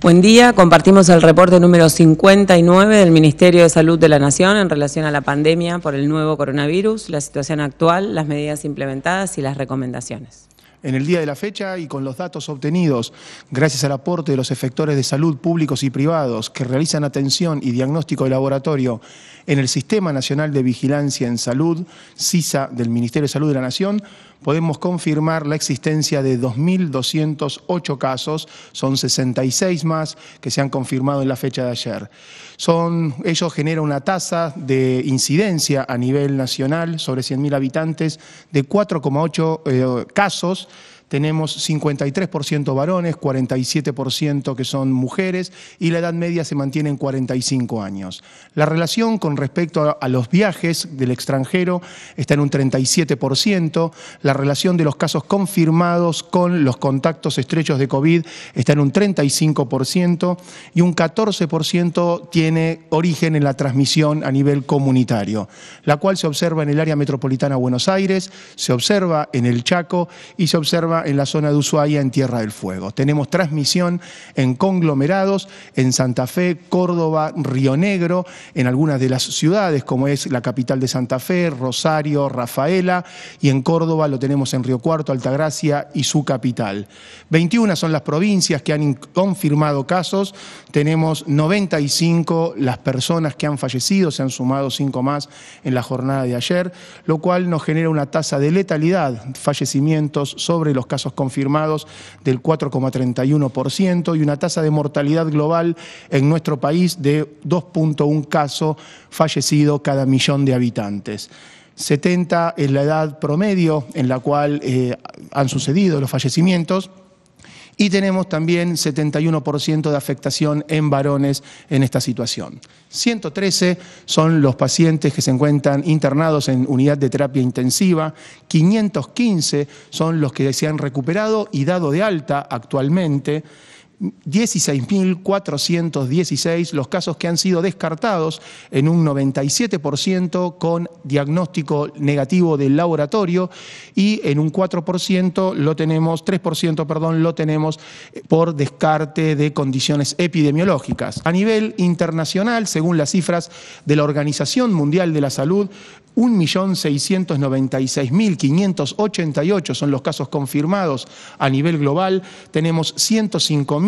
Buen día, compartimos el reporte número 59 del Ministerio de Salud de la Nación en relación a la pandemia por el nuevo coronavirus, la situación actual, las medidas implementadas y las recomendaciones en el día de la fecha y con los datos obtenidos gracias al aporte de los efectores de salud públicos y privados que realizan atención y diagnóstico de laboratorio en el Sistema Nacional de Vigilancia en Salud, SISA del Ministerio de Salud de la Nación, podemos confirmar la existencia de 2.208 casos, son 66 más que se han confirmado en la fecha de ayer. Son, ello genera una tasa de incidencia a nivel nacional sobre 100.000 habitantes de 4,8 eh, casos tenemos 53% varones, 47% que son mujeres y la edad media se mantiene en 45 años. La relación con respecto a, los viajes del extranjero está en un 37%, la relación de los casos confirmados con los contactos estrechos de COVID está en un 35% y un 14% tiene origen en la transmisión a nivel comunitario, la cual se observa en el área metropolitana Buenos Aires, se observa en el Chaco y se observa en la zona de Ushuaia, en Tierra del Fuego. Tenemos transmisión en conglomerados, en Santa Fe, Córdoba, Río Negro, en algunas de las ciudades, como es la capital de Santa Fe, Rosario, Rafaela, y en Córdoba lo tenemos en Río Cuarto, Altagracia y su capital. 21 son las provincias que han confirmado casos, tenemos 95 las personas que han fallecido, se han sumado 5 más en la jornada de ayer, lo cual nos genera una tasa de letalidad, fallecimientos sobre los casos confirmados del 4,31% y una tasa de mortalidad global en nuestro país de 2,1 casos fallecido cada millón de habitantes. 70 es la edad promedio en la cual eh, han sucedido los fallecimientos y tenemos también 71% de afectación en varones en esta situación. 113 son los pacientes que se encuentran internados en unidad de terapia intensiva, 515 son los que se han recuperado y dado de alta actualmente. 16.416 los casos que han sido descartados en un 97% con diagnóstico negativo del laboratorio y en un 4% lo tenemos 3% perdón, lo tenemos eh, por descarte de condiciones epidemiológicas. A nivel internacional, según las cifras de la Organización Mundial de la Salud, 1.696.588 son los casos confirmados a nivel global, tenemos 105.000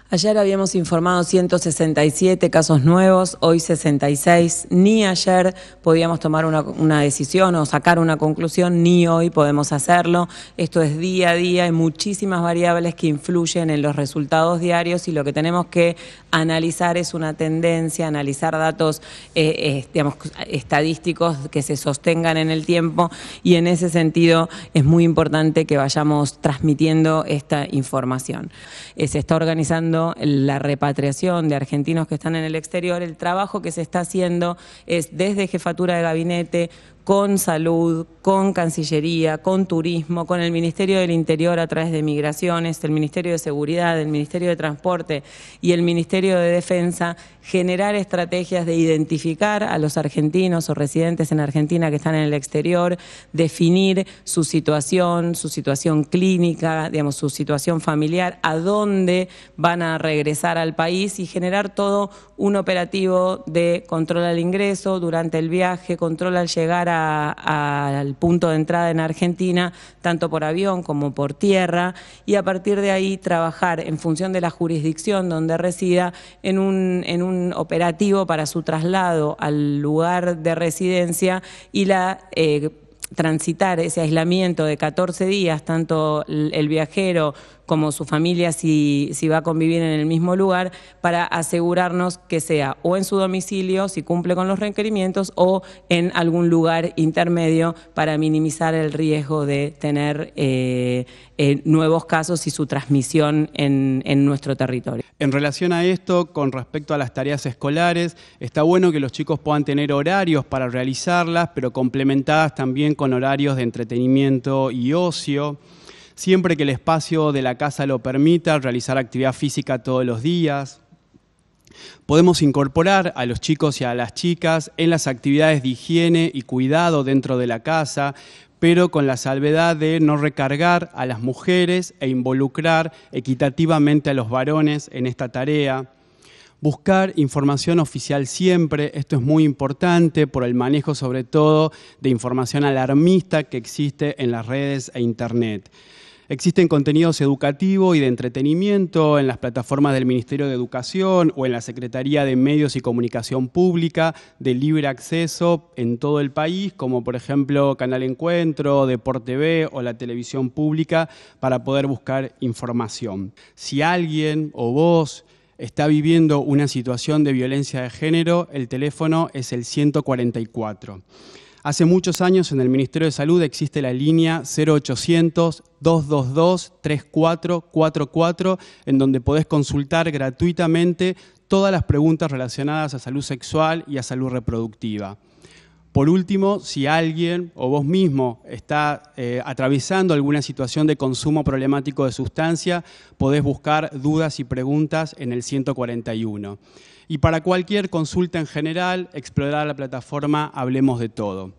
Ayer habíamos informado 167 casos nuevos, hoy 66. Ni ayer podíamos tomar una, decisión o sacar una conclusión, ni hoy podemos hacerlo. Esto es día a día, hay muchísimas variables que influyen en los resultados diarios y lo que tenemos que analizar es una tendencia, analizar datos eh, eh, estadísticos que se sostengan en el tiempo y en ese sentido es muy importante que vayamos transmitiendo esta información. Eh, se está organizando la repatriación de argentinos que están en el exterior, el trabajo que se está haciendo es desde jefatura de gabinete, con salud, con Cancillería, con Turismo, con el Ministerio del Interior a través de Migraciones, el Ministerio de Seguridad, el Ministerio de Transporte y el Ministerio de Defensa, generar estrategias de identificar a los argentinos o residentes en Argentina que están en el exterior, definir su situación, su situación clínica, digamos, su situación familiar, a dónde van a regresar al país y generar todo un operativo de control al ingreso durante el viaje, control al llegar a al punto de entrada en Argentina, tanto por avión como por tierra, y a partir de ahí trabajar en función de la jurisdicción donde resida en un, en un operativo para su traslado al lugar de residencia y la eh, transitar ese aislamiento de 14 días, tanto el viajero como su familia si, si, va a convivir en el mismo lugar, para asegurarnos que sea o en su domicilio, si cumple con los requerimientos, o en algún lugar intermedio para minimizar el riesgo de tener eh, eh, nuevos casos y su transmisión en, en nuestro territorio. En relación a esto, con respecto a las tareas escolares, está bueno que los chicos puedan tener horarios para realizarlas, pero complementadas también con horarios de entretenimiento y ocio, siempre que el espacio de la casa lo permita, realizar actividad física todos los días. Podemos incorporar a los chicos y a las chicas en las actividades de higiene y cuidado dentro de la casa, pero con la salvedad de no recargar a las mujeres e involucrar equitativamente a los varones en esta tarea buscar información oficial siempre, esto es muy importante por el manejo sobre todo de información alarmista que existe en las redes e internet. Existen contenidos educativos y de entretenimiento en las plataformas del Ministerio de Educación o en la Secretaría de Medios y Comunicación Pública de libre acceso en todo el país, como por ejemplo Canal Encuentro, Deporte B o la televisión pública, para poder buscar información. Si alguien o vos está viviendo una situación de violencia de género, el teléfono es el 144. Hace muchos años en el Ministerio de Salud existe la línea 0800-222-3444, en donde podés consultar gratuitamente todas las preguntas relacionadas a salud sexual y a salud reproductiva. Por último, si alguien o vos mismo está eh, atravesando alguna situación de consumo problemático de sustancia, podés buscar dudas y preguntas en el 141. Y para cualquier consulta en general, explorar la plataforma Hablemos de Todo.